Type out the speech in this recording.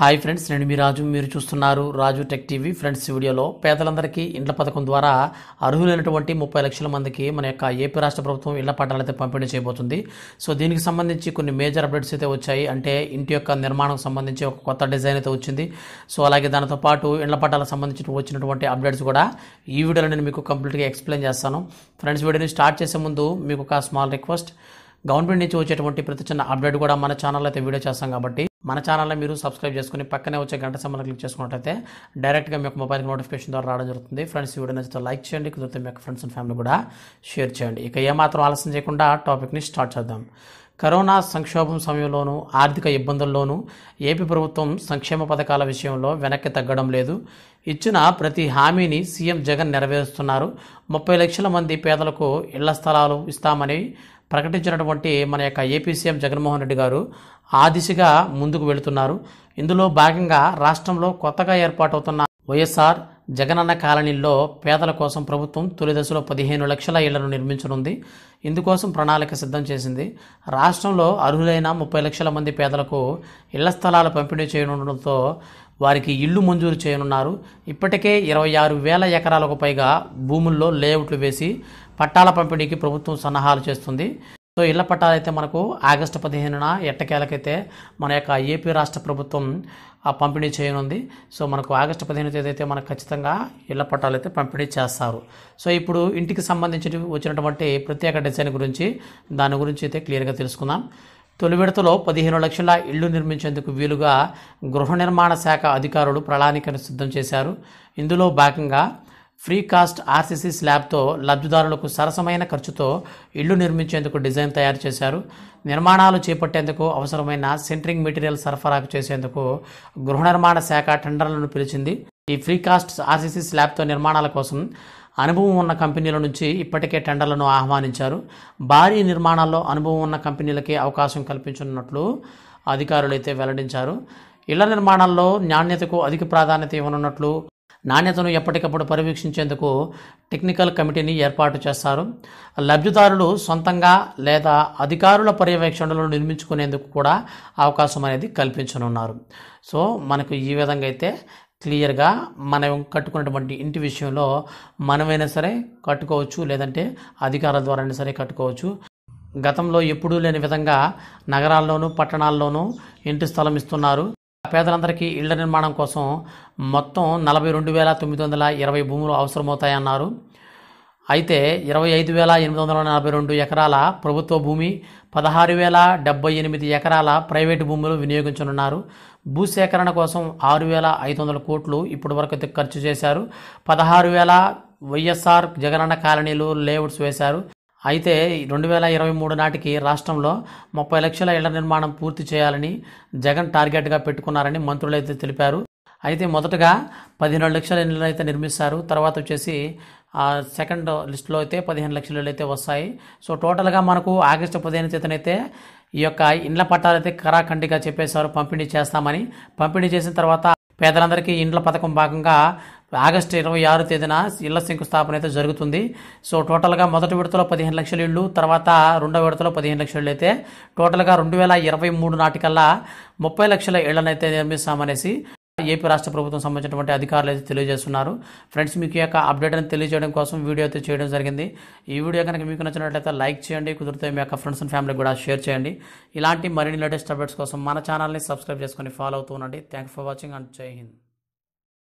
hi friends నేను మీ రాజు మీరు చూస్తున్నారు రాజు టెక్ టీవీ ఫ్రెండ్స్ వీడియోలో పేదలందరికీ ఇండ్ల పథకం ద్వారా అర్హులైనటువంటి ముప్పై లక్షల మందికి మన యొక్క ఏపీ రాష్ట్ర ప్రభుత్వం ఇళ్ల పట్టాలు అయితే పంపిణీ చేయబోతుంది సో దీనికి సంబంధించి కొన్ని మేజర్ అప్డేట్స్ అయితే వచ్చాయి అంటే ఇంటి యొక్క నిర్మాణం సంబంధించి ఒక కొత్త డిజైన్ అయితే వచ్చింది సో అలాగే దానితో పాటు ఇండ్ల పట్టాలకు సంబంధించి వచ్చినటువంటి అప్డేట్స్ కూడా ఈ వీడియోలో నేను మీకు కంప్లీట్గా ఎక్స్ప్లెయిన్ చేస్తాను ఫ్రెండ్స్ వీడియోని స్టార్ట్ చేసే ముందు మీకు ఒక స్మాల్ రిక్వెస్ట్ గవర్నమెంట్ నుంచి వచ్చేటువంటి ప్రతి చిన్న అప్డేట్ కూడా మన ఛానల్ అయితే వీడియో చేస్తాం కాబట్టి మన ఛానల్లో మీరు సబ్స్క్రైబ్ చేసుకుని పక్కనే వచ్చే గంట సమయంలో క్లిక్ చేసుకున్నట్లయితే డైరెక్ట్గా మీకు మొబైల్కి నోటిఫికేషన్ ద్వారా రావడం జరుగుతుంది ఫ్రెండ్స్ ఈ వీడియో నచ్చితే లైక్ చేయండి కుదిరితే మీ ఫ్రెండ్స్ అండ్ ఫ్యామిలీ కూడా షేర్ చేయండి ఇక ఏమాత్రం ఆలస్యం చేయకుండా టాపిక్ని స్టార్ట్ చేద్దాం కరోనా సంక్షోభం సమయంలోనూ ఆర్థిక ఇబ్బందుల్లోనూ ఏపీ ప్రభుత్వం సంక్షేమ పథకాల విషయంలో వెనక్కి తగ్గడం లేదు ఇచ్చిన ప్రతి హామీని సీఎం జగన్ నెరవేరుస్తున్నారు ముప్పై లక్షల మంది పేదలకు ఇళ్ల స్థలాలు ఇస్తామని ప్రకటించినటువంటి మన యొక్క ఏపీ సీఎం జగన్మోహన్ రెడ్డి గారు ఆ దిశగా ముందుకు వెళుతున్నారు ఇందులో భాగంగా రాష్ట్రంలో కొత్తగా ఏర్పాటవుతున్న వైఎస్ఆర్ జగనన్న కాలనీల్లో పేదల కోసం ప్రభుత్వం తొలి దశలో పదిహేను లక్షల ఇళ్లను నిర్మించనుంది ఇందుకోసం ప్రణాళిక సిద్ధం చేసింది రాష్ట్రంలో అర్హులైన ముప్పై లక్షల మంది పేదలకు ఇళ్ల స్థలాలు పంపిణీ చేయడంతో వారికి ఇళ్లు మంజూరు చేయనున్నారు ఇప్పటికే ఇరవై ఆరు వేల ఎకరాలకు పైగా భూముల్లో లేఅవుట్లు వేసి పట్టాల పంపిణీకి ప్రభుత్వం సన్నాహాలు చేస్తుంది సో ఇళ్ల అయితే మనకు ఆగస్టు పదిహేనున ఎట్టకేలకైతే మన యొక్క ఏపీ రాష్ట్ర ప్రభుత్వం పంపిణీ చేయనుంది సో మనకు ఆగస్టు పదిహేను తేదీ అయితే మనకు ఖచ్చితంగా ఇళ్ల పట్టాలు అయితే పంపిణీ చేస్తారు సో ఇప్పుడు ఇంటికి సంబంధించి వచ్చినటువంటి ప్రత్యేక డిజైన్ గురించి దాని గురించి అయితే క్లియర్గా తెలుసుకుందాం తొలి విడతలో పదిహేను లక్షల ఇళ్లు నిర్మించేందుకు వీలుగా గృహ నిర్మాణ శాఖ అధికారులు ప్రణాళికను సిద్ధం చేశారు ఇందులో భాగంగా ఫ్రీ కాస్ట్ ఆర్సీసీ స్లాబ్తో లబ్ధిదారులకు సరసమైన ఖర్చుతో ఇళ్లు నిర్మించేందుకు డిజైన్ తయారు చేశారు నిర్మాణాలు చేపట్టేందుకు అవసరమైన సెంట్రింగ్ మెటీరియల్ సరఫరాకు చేసేందుకు గృహ నిర్మాణ శాఖ టెండర్లను పిలిచింది ఈ ఫ్రీ కాస్ట్ ఆర్సీసీ స్లాబ్తో నిర్మాణాల కోసం అనుభవం ఉన్న కంపెనీల నుంచి ఇప్పటికే టెండర్లను ఆహ్వానించారు భారీ నిర్మాణాల్లో అనుభవం ఉన్న కంపెనీలకే అవకాశం కల్పించనున్నట్లు అధికారులైతే వెల్లడించారు ఇళ్ల నిర్మాణాల్లో నాణ్యతకు అధిక ప్రాధాన్యత ఇవ్వనున్నట్లు నాణ్యతను ఎప్పటికప్పుడు పర్యవేక్షించేందుకు టెక్నికల్ కమిటీని ఏర్పాటు చేస్తారు లబ్ధిదారులు సొంతంగా లేదా అధికారుల పర్యవేక్షణలను నిర్మించుకునేందుకు కూడా అవకాశం అనేది కల్పించనున్నారు సో మనకు ఈ విధంగా అయితే క్లియర్గా మనం కట్టుకున్నటువంటి ఇంటి విషయంలో మనమైనా సరే కట్టుకోవచ్చు లేదంటే అధికారుల ద్వారా అయినా సరే కట్టుకోవచ్చు గతంలో ఎప్పుడూ లేని విధంగా నగరాల్లోనూ పట్టణాల్లోనూ ఇంటి స్థలం ఇస్తున్నారు పేదలందరికీ ఇళ్ల నిర్మాణం కోసం మొత్తం నలభై రెండు వేల తొమ్మిది వందల ఇరవై భూములు అవసరమవుతాయన్నారు అయితే ఇరవై ఐదు వేల ఎనిమిది వందల నలభై రెండు ఎకరాల ప్రభుత్వ భూమి పదహారు వేల డెబ్బై ఎనిమిది ఎకరాల ప్రైవేటు భూములు వినియోగించనున్నారు భూసేకరణ కోసం ఆరు వేల ఐదు వందల కోట్లు ఇప్పటి వరకు ఖర్చు చేశారు పదహారు వేల వైఎస్ఆర్ జగనన్న కాలనీలు లేఅవుట్స్ వేశారు అయితే రెండు వేల ఇరవై మూడు నాటికి రాష్ట్రంలో ముప్పై లక్షల ఇళ్ల నిర్మాణం పూర్తి చేయాలని జగన్ టార్గెట్గా పెట్టుకున్నారని మంత్రులు అయితే తెలిపారు అయితే మొదటగా పదిహేను లక్షల ఇళ్ళు అయితే నిర్మిస్తారు తర్వాత వచ్చేసి సెకండ్ లిస్ట్లో అయితే పదిహేను లక్షలు అయితే వస్తాయి సో టోటల్గా మనకు ఆగస్టు పదిహేను చేతనైతే ఈ యొక్క ఇండ్ల పట్టాలు అయితే కరాఖండిగా చెప్పేశారు పంపిణీ చేస్తామని పంపిణీ చేసిన తర్వాత పేదలందరికీ ఇండ్ల పథకం భాగంగా ఆగస్టు ఇరవై ఆరు తేదీన ఇళ్ల శంకుస్థాపన అయితే జరుగుతుంది సో టోటల్గా మొదటి విడతలో పదిహేను లక్షల ఇళ్ళు తర్వాత రెండో విడతలో పదిహేను లక్షల ఇళ్ళు అయితే టోటల్గా రెండు వేల ఇరవై మూడు నాటికల్లా ముప్పై లక్షల ఇళ్లనైతే నిర్మిస్తామనేసి ఏపీ రాష్ట్ర ప్రభుత్వం సంబంధించినటువంటి అధికారులు అయితే తెలియజేస్తున్నారు ఫ్రెండ్స్ మీకు యొక్క అప్డేట్ అని తెలియజేయడం కోసం వీడియో అయితే చేయడం జరిగింది ఈ వీడియో కనుక మీకు నచ్చినట్లయితే లైక్ చేయండి కుదిరితే మీ యొక్క ఫ్రెండ్స్ అండ్ ఫ్యామిలీ కూడా షేర్ చేయండి ఇలాంటి మరిన్ని లేటెస్ట్ అప్డేట్స్ కోసం మన ఛానల్ని సబ్స్క్రైబ్ చేసుకొని ఫాలో అవుతూ ఉండండి థ్యాంక్ ఫర్ వాచింగ్ అండ్ జై హింద్